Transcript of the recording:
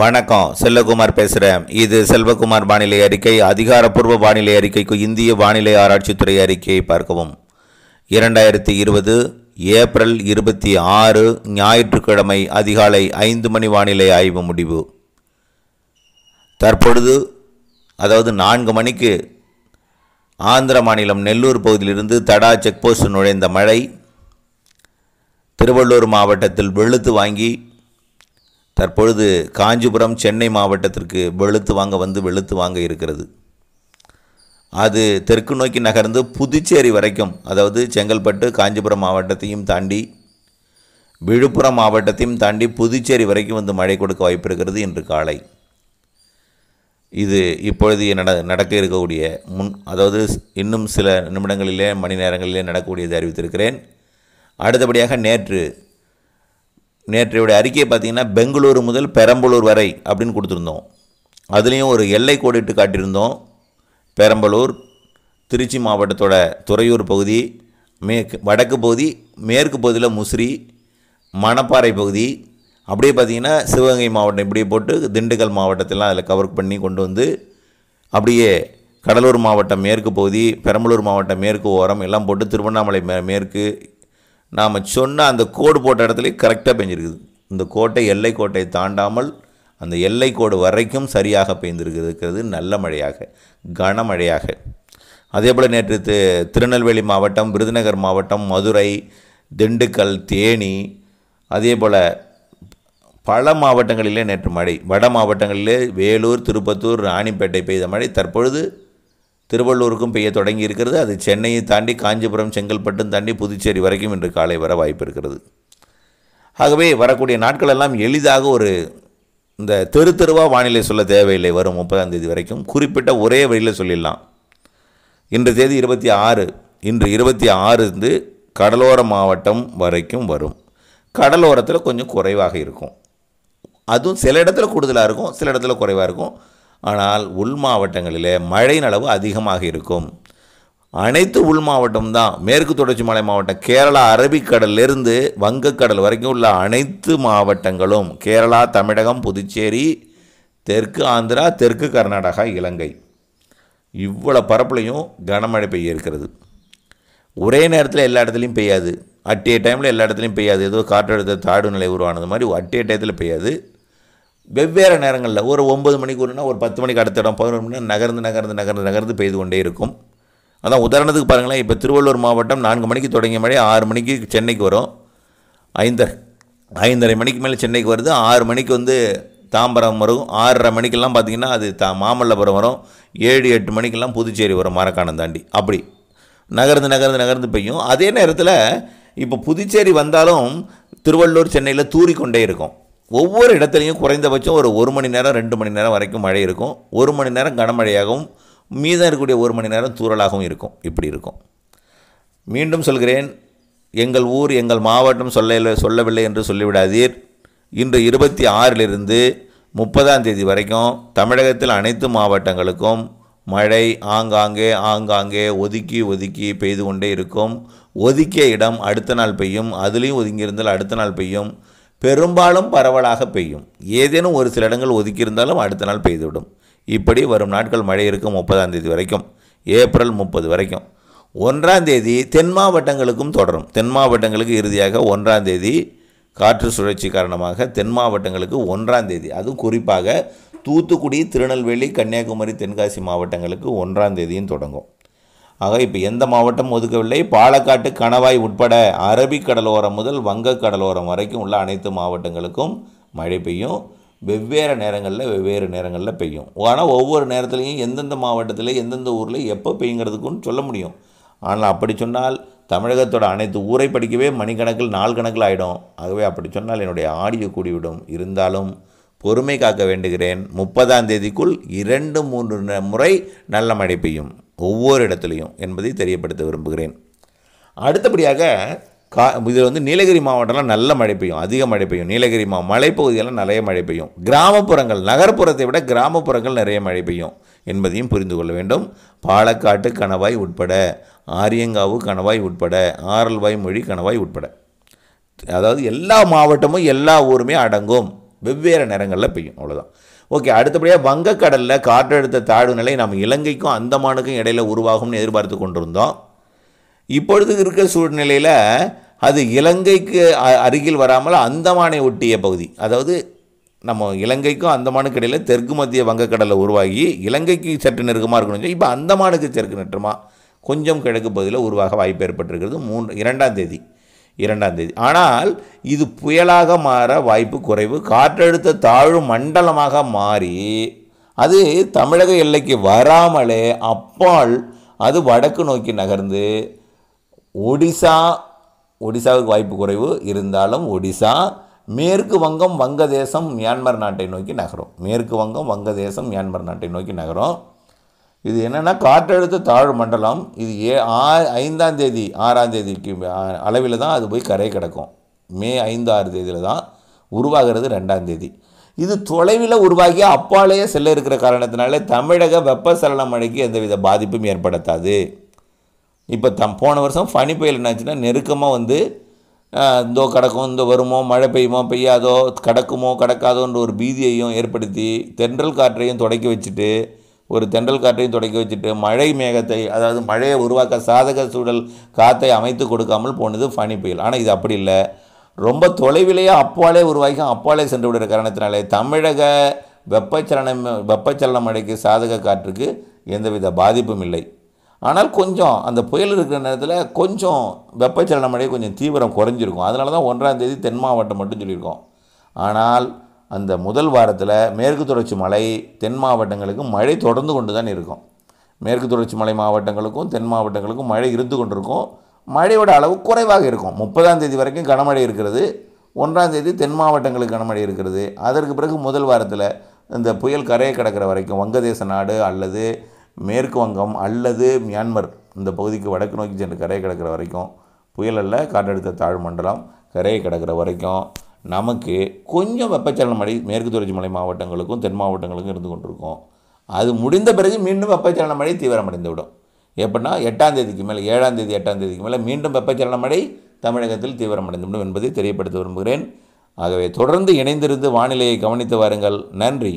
வணக்கம் செல்லகுமார் பேசுகிறேன் இது செல்வகுமார் வானிலை அறிக்கை அதிகாரப்பூர்வ வானிலை அறிக்கைக்கு இந்திய வானிலை ஆராய்ச்சித்துறை அறிக்கையை பார்க்கவும் இரண்டாயிரத்தி இருபது ஏப்ரல் இருபத்தி ஆறு ஞாயிற்றுக்கிழமை அதிகாலை ஐந்து மணி வானிலை ஆய்வு முடிவு தற்பொழுது அதாவது நான்கு மணிக்கு ஆந்திர மாநிலம் நெல்லூர் பகுதியிலிருந்து தடா செக்போஸ்ட் நுழைந்த மழை திருவள்ளூர் மாவட்டத்தில் வெளுத்து வாங்கி தற்பொழுது காஞ்சிபுரம் சென்னை மாவட்டத்திற்கு வெளுத்து வாங்க வந்து வெளுத்து வாங்க இருக்கிறது அது தெற்கு நோக்கி நகர்ந்து புதுச்சேரி வரைக்கும் அதாவது செங்கல்பட்டு காஞ்சிபுரம் மாவட்டத்தையும் தாண்டி விழுப்புரம் மாவட்டத்தையும் தாண்டி புதுச்சேரி வரைக்கும் வந்து மழை கொடுக்க வாய்ப்பு இருக்கிறது இன்று காலை இது இப்பொழுது நட நடக்க இருக்கக்கூடிய முன் அதாவது இன்னும் சில நிமிடங்களிலே மணி நேரங்களிலே நடக்கக்கூடியது அறிவித்திருக்கிறேன் அடுத்தபடியாக நேற்று நேற்றையுடைய அறிக்கையை பார்த்தீங்கன்னா பெங்களூரு முதல் பெரம்பலூர் வரை அப்படின்னு கொடுத்துருந்தோம் அதுலேயும் ஒரு எல்லை கோடிட்டு காட்டியிருந்தோம் பெரம்பலூர் திருச்சி மாவட்டத்தோட துறையூர் பகுதி மேற்கு வடக்கு பகுதி மேற்கு பகுதியில் முசிறி மணப்பாறை பகுதி அப்படியே பார்த்திங்கன்னா சிவகங்கை மாவட்டம் இப்படியே போட்டு திண்டுக்கல் மாவட்டத்தெல்லாம் அதில் கவர் பண்ணி கொண்டு வந்து அப்படியே கடலூர் மாவட்டம் மேற்கு பகுதி பெரம்பலூர் மாவட்டம் மேற்கு ஓரம் எல்லாம் போட்டு திருவண்ணாமலை மேற்கு நாம் சொன்ன அந்த கோடு போட்ட இடத்துல கரெக்டாக பெஞ்சிருக்குது இந்த கோட்டை எல்லை கோட்டை தாண்டாமல் அந்த எல்லை கோடு வரைக்கும் சரியாக பெய்ந்திருக்கிறது நல்ல மழையாக கனமழையாக அதே போல் நேற்று திருநெல்வேலி மாவட்டம் விருதுநகர் மாவட்டம் மதுரை திண்டுக்கல் தேனி அதே போல் பல மாவட்டங்களிலே நேற்று மழை வட மாவட்டங்களிலே வேலூர் திருப்பத்தூர் ராணிப்பேட்டை பெய்த மழை தற்பொழுது திருவள்ளூருக்கும் பெய்ய தொடங்கி இருக்கிறது அது சென்னையை தாண்டி காஞ்சிபுரம் செங்கல்பட்டும் தாண்டி புதுச்சேரி வரைக்கும் இன்று காலை வர வாய்ப்பு இருக்கிறது ஆகவே வரக்கூடிய நாட்களெல்லாம் எளிதாக ஒரு இந்த தெரு தெருவாக வானிலை சொல்ல தேவையில்லை வரும் முப்பதாம் தேதி வரைக்கும் குறிப்பிட்ட ஒரே வழியில் சொல்லிடலாம் இன்று தேதி இருபத்தி ஆறு இன்று இருபத்தி ஆறு கடலோர மாவட்டம் வரைக்கும் வரும் கடலோரத்தில் கொஞ்சம் குறைவாக இருக்கும் அதுவும் சில இடத்துல கூடுதலாக இருக்கும் சில இடத்துல குறைவாக இருக்கும் ஆனால் உள் மாவட்டங்களில் மழையின் அளவு அதிகமாக இருக்கும் அனைத்து உள் மாவட்டம் தான் மேற்கு தொடர்ச்சி மலை மாவட்டம் கேரளா அரபிக்கடல்லிருந்து வங்கக்கடல் வரைக்கும் உள்ள அனைத்து மாவட்டங்களும் கேரளா தமிழகம் புதுச்சேரி தெற்கு ஆந்திரா தெற்கு கர்நாடகா இலங்கை இவ்வளோ பரப்புலையும் கனமழை பெய்ய இருக்கிறது ஒரே நேரத்தில் எல்லா இடத்துலையும் பெய்யாது அட் ஏ டைமில் எல்லா இடத்துலையும் பெய்யாது ஏதோ காற்றழுத்த தாடு நிலை உருவானது மாதிரி அட்டிய டயத்தில் பெய்யாது வெவ்வேறு நேரங்களில் ஒரு ஒம்பது மணிக்கு ஒன்றுனா ஒரு பத்து மணிக்கு அடுத்த இடம் பதினொரு மணி நகர்ந்து நகர்ந்து நகர்ந்து நகர்ந்து பெய்து கொண்டே இருக்கும் அதான் உதாரணத்துக்கு பாருங்களேன் இப்போ திருவள்ளூர் மாவட்டம் நான்கு மணிக்கு தொடங்கிய மழை ஆறு மணிக்கு சென்னைக்கு வரும் ஐந்தரை ஐந்தரை மணிக்கு மேலே சென்னைக்கு வருது ஆறு மணிக்கு வந்து தாம்பரம் வரும் ஆறரை மணிக்கெல்லாம் பார்த்திங்கன்னா அது தா மாமல்லபுரம் வரும் ஏழு எட்டு மணிக்கெல்லாம் புதுச்சேரி வரும் மரக்காணம் தாண்டி அப்படி நகர்ந்து நகர்ந்து நகர்ந்து பெய்யும் அதே நேரத்தில் இப்போ புதுச்சேரி வந்தாலும் திருவள்ளூர் சென்னையில் தூறிக்கொண்டே இருக்கும் ஒவ்வொரு இடத்துலையும் குறைந்தபட்சம் ஒரு ஒரு மணி நேரம் ரெண்டு மணி நேரம் வரைக்கும் மழை இருக்கும் ஒரு மணி நேரம் கனமழையாகவும் மீதம் இருக்கக்கூடிய ஒரு மணி நேரம் தூரலாகவும் இருக்கும் இப்படி இருக்கும் மீண்டும் சொல்கிறேன் எங்கள் ஊர் எங்கள் மாவட்டம் சொல்ல சொல்லவில்லை என்று சொல்லிவிடாதீர் இன்று இருபத்தி ஆறிலிருந்து முப்பதாம் தேதி வரைக்கும் தமிழகத்தில் அனைத்து மாவட்டங்களுக்கும் மழை ஆங்காங்கே ஆங்காங்கே ஒதுக்கி ஒதுக்கி பெய்து கொண்டே இருக்கும் ஒதுக்கிய இடம் அடுத்த நாள் பெய்யும் அதுலேயும் ஒதுங்கியிருந்தால் அடுத்த நாள் பெய்யும் பெரும்பாலும் பரவலாக பெய்யும் ஏதேனும் ஒரு சில இடங்கள் ஒதுக்கியிருந்தாலும் அடுத்த நாள் பெய்துவிடும் இப்படி வரும் நாட்கள் மழை இருக்கும் முப்பதாம் தேதி வரைக்கும் ஏப்ரல் முப்பது வரைக்கும் ஒன்றாம் தேதி தென் மாவட்டங்களுக்கும் தொடரும் தென் மாவட்டங்களுக்கு இறுதியாக ஒன்றாம் தேதி காற்று சுழற்சி காரணமாக தென் மாவட்டங்களுக்கு ஒன்றாம் தேதி அதுவும் குறிப்பாக தூத்துக்குடி திருநெல்வேலி கன்னியாகுமரி தென்காசி மாவட்டங்களுக்கு ஒன்றாம் தேதியும் தொடங்கும் ஆக இப்போ எந்த மாவட்டம் ஒதுக்கவில்லை பாலக்காட்டு கணவாய் உட்பட அரபிக் கடலோரம் முதல் வங்கக் கடலோரம் வரைக்கும் உள்ள அனைத்து மாவட்டங்களுக்கும் மழை பெய்யும் வெவ்வேறு நேரங்களில் வெவ்வேறு நேரங்களில் பெய்யும் ஆனால் ஒவ்வொரு நேரத்துலையும் எந்தெந்த மாவட்டத்தில் எந்தெந்த ஊரில் எப்போ பெய்யுங்கிறதுக்கும் சொல்ல முடியும் ஆனால் அப்படி சொன்னால் தமிழகத்தோட அனைத்து ஊரை படிக்கவே மணிக்கணக்கில் நாள் கணக்கில் ஆகிடும் ஆகவே அப்படி சொன்னால் என்னுடைய ஆடியோ கூடிவிடும் இருந்தாலும் பொறுமை காக்க வேண்டுகிறேன் முப்பதாம் தேதிக்குள் இரண்டு மூன்று முறை நல்ல மழை பெய்யும் ஒவ்வொரு இடத்துலையும் என்பதை தெரியப்படுத்த விரும்புகிறேன் அடுத்தபடியாக கா இதில் வந்து நீலகிரி மாவட்டம்லாம் நல்ல மழை பெய்யும் அதிக மழை பெய்யும் நீலகிரி மா மலைப்பகுதியெல்லாம் நிறைய மழை பெய்யும் கிராமப்புறங்கள் நகர்ப்புறத்தை விட கிராமப்புறங்கள் நிறைய மழை பெய்யும் என்பதையும் புரிந்து கொள்ள வேண்டும் பாலக்காட்டு கணவாய் உட்பட ஆரியங்காவு கணவாய் உட்பட ஆரல்வாய் மொழி கணவாய் உட்பட அதாவது எல்லா மாவட்டமும் எல்லா ஊருமே அடங்கும் வெவ்வேறு நேரங்களில் பெய்யும் அவ்வளோதான் ஓகே அடுத்தபடியாக வங்கக்கடலில் காற்றழுத்த தாழ்வு நிலை நம்ம இலங்கைக்கும் அந்தமானுக்கும் இடையில் உருவாகும்னு எதிர்பார்த்து கொண்டிருந்தோம் இப்பொழுது இருக்கிற சூழ்நிலையில் அது இலங்கைக்கு அருகில் வராமல் அந்தமானை ஒட்டிய பகுதி அதாவது நம்ம இலங்கைக்கும் அந்தமானுக்கு இடையில் தெற்கு மத்திய வங்கக்கடலில் உருவாகி இலங்கைக்கு சற்று நெருக்கமாக இருக்கணும் இப்போ அந்தமானுக்கு தெற்கு நெற்றமாக கொஞ்சம் கிழக்கு பகுதியில் உருவாக வாய்ப்பு ஏற்பட்டிருக்கிறது மூன்று இரண்டாம் தேதி இரண்டாம் தேதி ஆனால் இது புயலாக மாற வாய்ப்பு குறைவு காற்றழுத்த தாழ்வு மண்டலமாக மாறி அது தமிழக எல்லைக்கு வராமலே அப்பால் அது வடக்கு நோக்கி நகர்ந்து ஒடிசா ஒடிசாவுக்கு வாய்ப்பு குறைவு இருந்தாலும் ஒடிசா மேற்கு வங்கம் வங்கதேசம் மியான்மர் நாட்டை நோக்கி நகரும் மேற்கு வங்கம் வங்கதேசம் மியான்மர் நாட்டை நோக்கி நகரும் இது என்னென்னா காற்றழுத்த தாழ்வு மண்டலம் இது ஏ ஆ ஐந்தாம் தேதி ஆறாம் தேதிக்கு அளவில் தான் அது போய் கரை கிடக்கும் மே ஐந்து ஆறு தேதியில் தான் உருவாகிறது ரெண்டாம் தேதி இது தொலைவில் உருவாகி அப்பாலேயே செல்ல இருக்கிற காரணத்தினாலே தமிழக வெப்பசலன மழைக்கு எந்தவித பாதிப்பும் ஏற்படுத்தாது இப்போ தம் போன வருஷம் பனி புயல் என்னாச்சுன்னா நெருக்கமாக வந்து இந்தோ கடக்கும் இந்த வருமோ மழை பெய்யுமோ பெய்யாதோ கடக்குமோ கடக்காதோன்ற ஒரு பீதியையும் ஏற்படுத்தி தென்றல் காற்றையும் தொடக்கி வச்சுட்டு ஒரு தென்றல் காற்றையும் தொடக்கி வச்சுட்டு மழை மேகத்தை அதாவது மழையை உருவாக்க சாதக சூழல் காற்றை அமைத்து கொடுக்காமல் போனது ஃபனி புயல் ஆனால் இது அப்படி இல்லை ரொம்ப தொலைவிலேயே அப்பாலே உருவாகி அப்பாலே சென்று விடுற காரணத்தினாலே தமிழக வெப்பச்சலனம் வெப்பச்சலன மழைக்கு சாதக காற்றுக்கு எந்தவித பாதிப்பும் இல்லை ஆனால் கொஞ்சம் அந்த புயல் இருக்கிற நேரத்தில் கொஞ்சம் வெப்பச்சலன மழை கொஞ்சம் தீவிரம் குறைஞ்சிருக்கும் அதனால தான் ஒன்றாம் தேதி தென் மாவட்டம் மட்டும் சொல்லியிருக்கோம் ஆனால் அந்த முதல் வாரத்தில் மேற்கு தொடர்ச்சி மலை தென் மாவட்டங்களுக்கு மழை தொடர்ந்து கொண்டு தான் இருக்கும் மேற்கு தொடர்ச்சி மலை மாவட்டங்களுக்கும் தென் மாவட்டங்களுக்கும் மழை இருந்து கொண்டிருக்கும் மழையோட அளவு குறைவாக இருக்கும் முப்பதாம் தேதி வரைக்கும் கனமழை இருக்கிறது ஒன்றாம் தேதி தென் மாவட்டங்களுக்கு கனமழை இருக்கிறது அதற்கு பிறகு முதல் வாரத்தில் இந்த புயல் கரையை கடக்கிற வரைக்கும் வங்கதேச நாடு அல்லது மேற்கு வங்கம் அல்லது மியான்மர் இந்த பகுதிக்கு வடக்கு நோக்கி சென்று கரையை கிடக்கிற வரைக்கும் புயல் அல்ல காற்றழுத்த தாழ்வு மண்டலம் கரையை கிடக்கிற வரைக்கும் நமக்கு கொஞ்சம் வெப்பச்சலனம் அடை மேற்கு தொடர்ச்சி மலை மாவட்டங்களுக்கும் தென் மாவட்டங்களுக்கும் இருந்து கொண்டிருக்கும் அது முடிந்த பிறகு மீண்டும் வெப்பச்சலன மழை தீவிரமடைந்துவிடும் எப்படின்னா எட்டாம் தேதிக்கு மேலே ஏழாம் தேதி எட்டாம் தேதிக்கு மேலே மீண்டும் வெப்பச்சலன மழை தமிழகத்தில் தீவிரமடைந்துவிடும் என்பதை தெரியப்படுத்த விரும்புகிறேன் ஆகவே தொடர்ந்து இணைந்திருந்து வானிலையை கவனித்து வாருங்கள் நன்றி